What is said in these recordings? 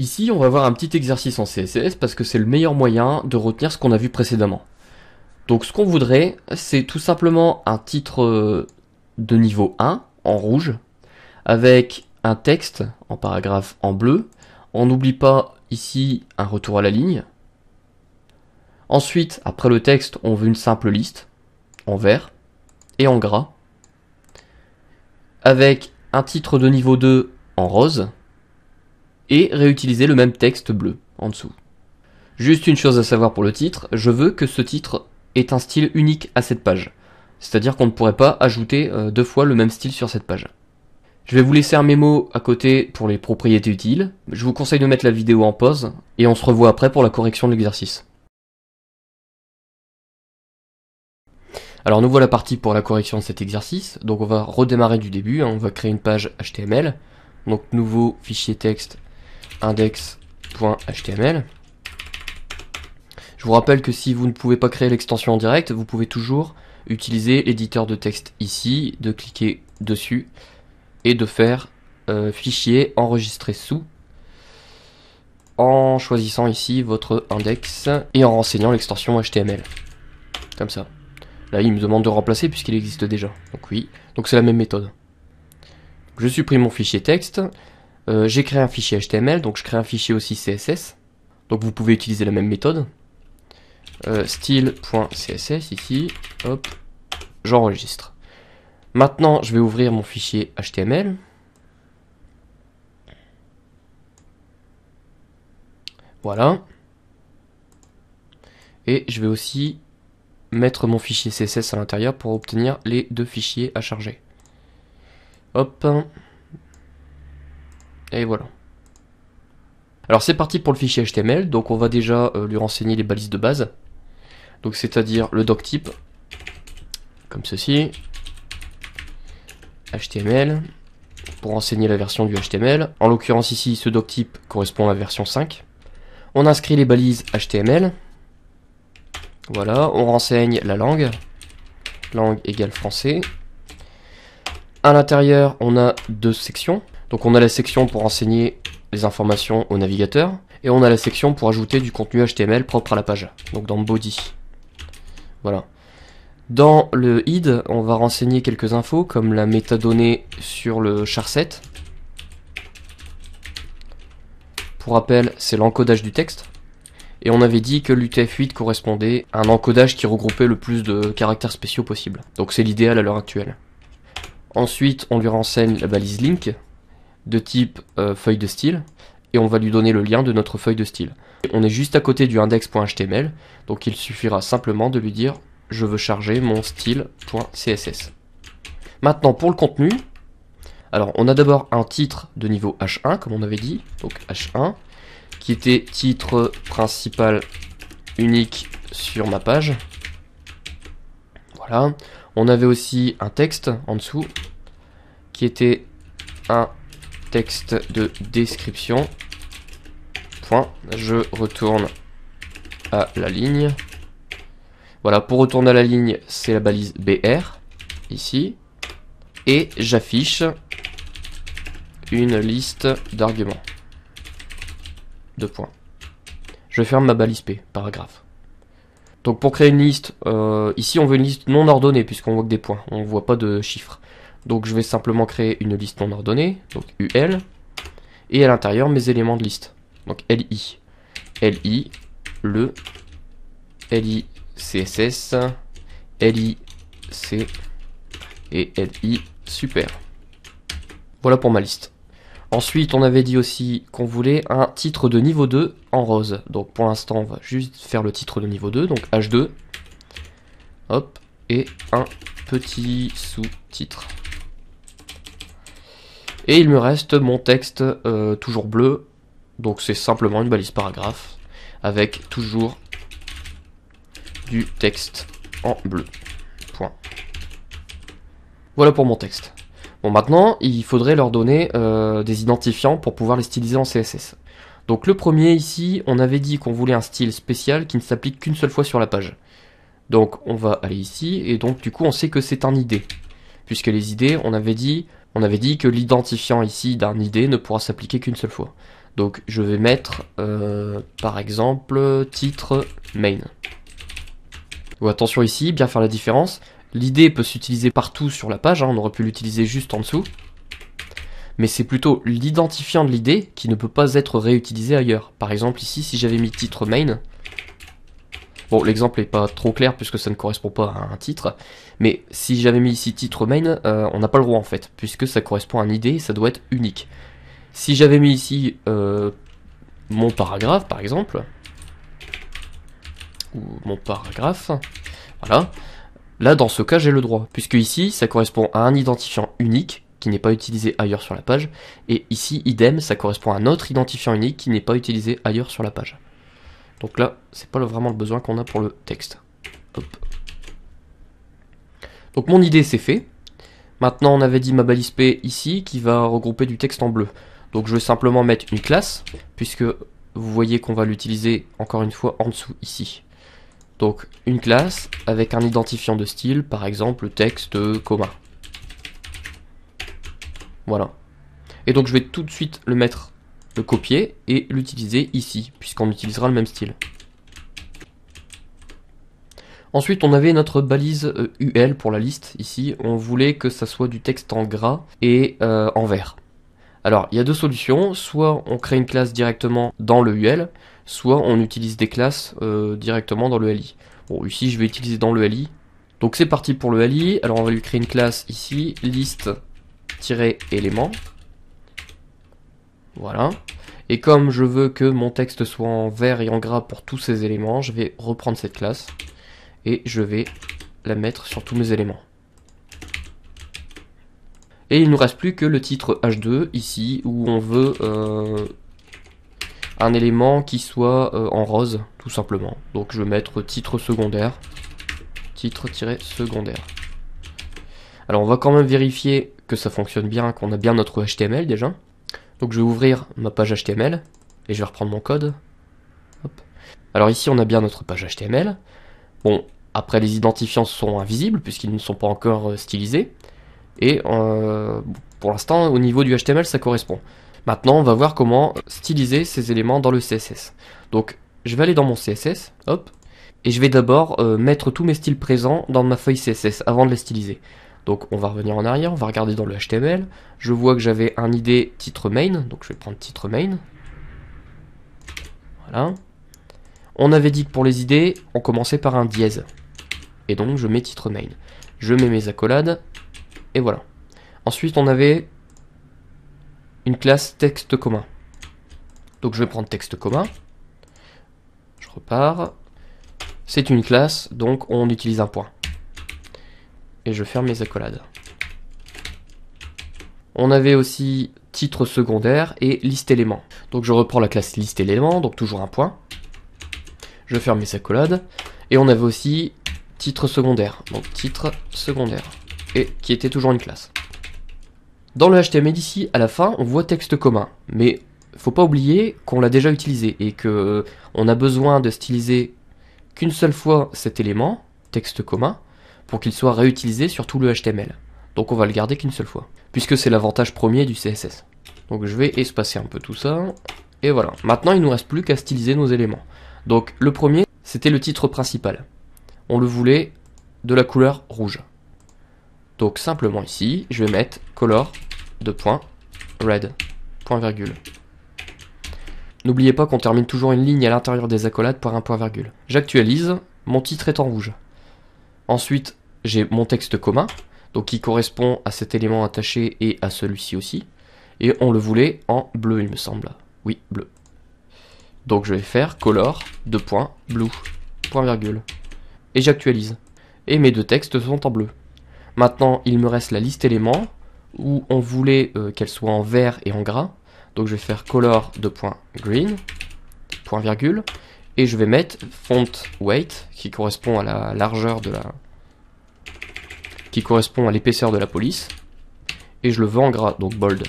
Ici, on va voir un petit exercice en CSS parce que c'est le meilleur moyen de retenir ce qu'on a vu précédemment. Donc ce qu'on voudrait, c'est tout simplement un titre euh, de niveau 1 en rouge avec un texte en paragraphe en bleu. On n'oublie pas ici un retour à la ligne. Ensuite, après le texte, on veut une simple liste en vert et en gras avec un titre de niveau 2 en rose et réutiliser le même texte bleu en dessous. Juste une chose à savoir pour le titre, je veux que ce titre ait un style unique à cette page. C'est-à-dire qu'on ne pourrait pas ajouter euh, deux fois le même style sur cette page. Je vais vous laisser un mémo à côté pour les propriétés utiles. Je vous conseille de mettre la vidéo en pause et on se revoit après pour la correction de l'exercice. Alors nous voilà partis pour la correction de cet exercice. Donc on va redémarrer du début, hein. on va créer une page HTML. Donc nouveau fichier texte index.html. Je vous rappelle que si vous ne pouvez pas créer l'extension en direct, vous pouvez toujours utiliser l'éditeur de texte ici, de cliquer dessus et de faire euh, fichier enregistré sous en choisissant ici votre index et en renseignant l'extension HTML. Comme ça. Là, il me demande de remplacer puisqu'il existe déjà. Donc oui, donc c'est la même méthode. Je supprime mon fichier texte. Euh, j'ai créé un fichier HTML, donc je crée un fichier aussi CSS. Donc vous pouvez utiliser la même méthode. Euh, style.css ici, hop, j'enregistre. Maintenant, je vais ouvrir mon fichier HTML. Voilà. Et je vais aussi mettre mon fichier CSS à l'intérieur pour obtenir les deux fichiers à charger. Hop. Et voilà. Alors c'est parti pour le fichier HTML, donc on va déjà euh, lui renseigner les balises de base. Donc c'est-à-dire le doc type, comme ceci, HTML, pour renseigner la version du HTML. En l'occurrence ici, ce doc type correspond à la version 5. On inscrit les balises HTML. Voilà, on renseigne la langue. Langue égale français. À l'intérieur, on a deux sections. Donc on a la section pour renseigner les informations au navigateur, et on a la section pour ajouter du contenu HTML propre à la page, donc dans body. Voilà. Dans le id, on va renseigner quelques infos, comme la métadonnée sur le charset. Pour rappel, c'est l'encodage du texte. Et on avait dit que l'UTF-8 correspondait à un encodage qui regroupait le plus de caractères spéciaux possible. Donc c'est l'idéal à l'heure actuelle. Ensuite, on lui renseigne la balise link, de type euh, feuille de style et on va lui donner le lien de notre feuille de style. On est juste à côté du index.html, donc il suffira simplement de lui dire je veux charger mon style.css. Maintenant pour le contenu, alors on a d'abord un titre de niveau H1 comme on avait dit, donc H1, qui était titre principal unique sur ma page. Voilà. On avait aussi un texte en dessous qui était un texte de description. Point. Je retourne à la ligne. Voilà, pour retourner à la ligne, c'est la balise BR, ici. Et j'affiche une liste d'arguments. De points. Je ferme ma balise P, paragraphe. Donc pour créer une liste, euh, ici on veut une liste non ordonnée puisqu'on voit que des points, on ne voit pas de chiffres. Donc je vais simplement créer une liste non ordonnée, donc UL, et à l'intérieur mes éléments de liste, donc LI, LI, le, LI, CSS, LI, C et LI, super. Voilà pour ma liste. Ensuite, on avait dit aussi qu'on voulait un titre de niveau 2 en rose. Donc pour l'instant, on va juste faire le titre de niveau 2, donc H2. Hop, et un petit sous-titre. Et il me reste mon texte euh, toujours bleu. Donc c'est simplement une balise paragraphe avec toujours du texte en bleu. Point. Voilà pour mon texte. Bon, maintenant, il faudrait leur donner euh, des identifiants pour pouvoir les styliser en CSS. Donc le premier ici, on avait dit qu'on voulait un style spécial qui ne s'applique qu'une seule fois sur la page. Donc on va aller ici, et donc du coup on sait que c'est un idée, Puisque les idées, on avait dit, on avait dit que l'identifiant ici d'un idée ne pourra s'appliquer qu'une seule fois. Donc je vais mettre euh, par exemple titre main. Ou attention ici, bien faire la différence. L'idée peut s'utiliser partout sur la page, hein, on aurait pu l'utiliser juste en dessous. Mais c'est plutôt l'identifiant de l'idée qui ne peut pas être réutilisé ailleurs. Par exemple ici, si j'avais mis titre main, Bon, l'exemple n'est pas trop clair puisque ça ne correspond pas à un titre, mais si j'avais mis ici titre main, euh, on n'a pas le droit en fait, puisque ça correspond à une idée et ça doit être unique. Si j'avais mis ici euh, mon paragraphe par exemple, ou mon paragraphe, voilà, là dans ce cas j'ai le droit, puisque ici ça correspond à un identifiant unique qui n'est pas utilisé ailleurs sur la page, et ici idem ça correspond à un autre identifiant unique qui n'est pas utilisé ailleurs sur la page. Donc là, c'est pas vraiment le besoin qu'on a pour le texte. Donc mon idée c'est fait. Maintenant on avait dit ma balise P ici qui va regrouper du texte en bleu. Donc je vais simplement mettre une classe puisque vous voyez qu'on va l'utiliser encore une fois en dessous ici. Donc une classe avec un identifiant de style, par exemple texte coma. Voilà. Et donc je vais tout de suite le mettre copier et l'utiliser ici, puisqu'on utilisera le même style. Ensuite, on avait notre balise UL euh, pour la liste. Ici, on voulait que ça soit du texte en gras et euh, en vert. Alors, il y a deux solutions. Soit on crée une classe directement dans le UL, soit on utilise des classes euh, directement dans le LI. Bon, ici, je vais utiliser dans le LI. Donc, c'est parti pour le LI. Alors, on va lui créer une classe ici, liste-élément. Voilà. Et comme je veux que mon texte soit en vert et en gras pour tous ces éléments, je vais reprendre cette classe et je vais la mettre sur tous mes éléments. Et il nous reste plus que le titre H2 ici où on veut euh, un élément qui soit euh, en rose tout simplement. Donc je vais mettre titre secondaire, titre-secondaire. Alors on va quand même vérifier que ça fonctionne bien, qu'on a bien notre HTML déjà. Donc je vais ouvrir ma page HTML et je vais reprendre mon code. Alors ici on a bien notre page HTML. Bon, après les identifiants sont invisibles puisqu'ils ne sont pas encore euh, stylisés. Et euh, pour l'instant au niveau du HTML ça correspond. Maintenant on va voir comment styliser ces éléments dans le CSS. Donc je vais aller dans mon CSS, et je vais d'abord euh, mettre tous mes styles présents dans ma feuille CSS avant de les styliser. Donc on va revenir en arrière, on va regarder dans le HTML. Je vois que j'avais un idée titre main, donc je vais prendre titre main. Voilà. On avait dit que pour les idées, on commençait par un dièse. Et donc je mets titre main. Je mets mes accolades, et voilà. Ensuite on avait une classe texte commun. Donc je vais prendre texte commun. Je repars. C'est une classe, donc on utilise un point et je ferme mes accolades. On avait aussi titre secondaire et liste éléments Donc je reprends la classe liste éléments donc toujours un point. Je ferme mes accolades. Et on avait aussi titre secondaire, donc titre secondaire, et qui était toujours une classe. Dans le HTML ici, à la fin, on voit texte commun, mais faut pas oublier qu'on l'a déjà utilisé et que euh, on a besoin de styliser qu'une seule fois cet élément, texte commun, pour qu'il soit réutilisé sur tout le HTML. Donc on va le garder qu'une seule fois, puisque c'est l'avantage premier du CSS. Donc je vais espacer un peu tout ça, et voilà. Maintenant il nous reste plus qu'à styliser nos éléments. Donc le premier, c'était le titre principal. On le voulait de la couleur rouge. Donc simplement ici, je vais mettre color de point red point virgule. N'oubliez pas qu'on termine toujours une ligne à l'intérieur des accolades par un point virgule. J'actualise, mon titre est en rouge. Ensuite, j'ai mon texte commun, donc qui correspond à cet élément attaché et à celui-ci aussi. Et on le voulait en bleu, il me semble. Oui, bleu. Donc je vais faire color, de point blue, point virgule. Et j'actualise. Et mes deux textes sont en bleu. Maintenant, il me reste la liste éléments, où on voulait euh, qu'elle soit en vert et en gras. Donc je vais faire color, de point green, point virgule. Et je vais mettre font weight, qui correspond à la largeur de la, correspond à l'épaisseur de la police, et je le veux en gras, donc bold,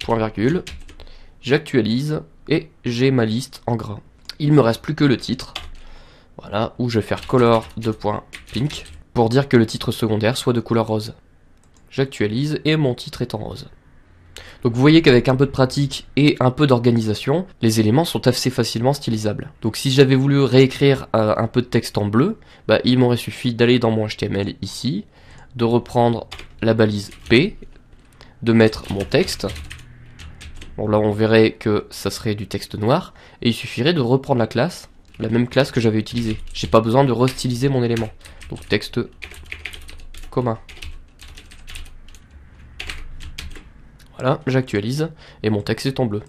point virgule, j'actualise, et j'ai ma liste en gras. Il me reste plus que le titre, voilà, où je vais faire color de point pink, pour dire que le titre secondaire soit de couleur rose. J'actualise, et mon titre est en rose. Donc vous voyez qu'avec un peu de pratique et un peu d'organisation, les éléments sont assez facilement stylisables. Donc si j'avais voulu réécrire euh, un peu de texte en bleu, bah, il m'aurait suffi d'aller dans mon HTML ici, de reprendre la balise P, de mettre mon texte. Bon là on verrait que ça serait du texte noir, et il suffirait de reprendre la classe, la même classe que j'avais utilisée. J'ai pas besoin de restyliser mon élément. Donc texte commun. Voilà, j'actualise, et mon texte est en bleu.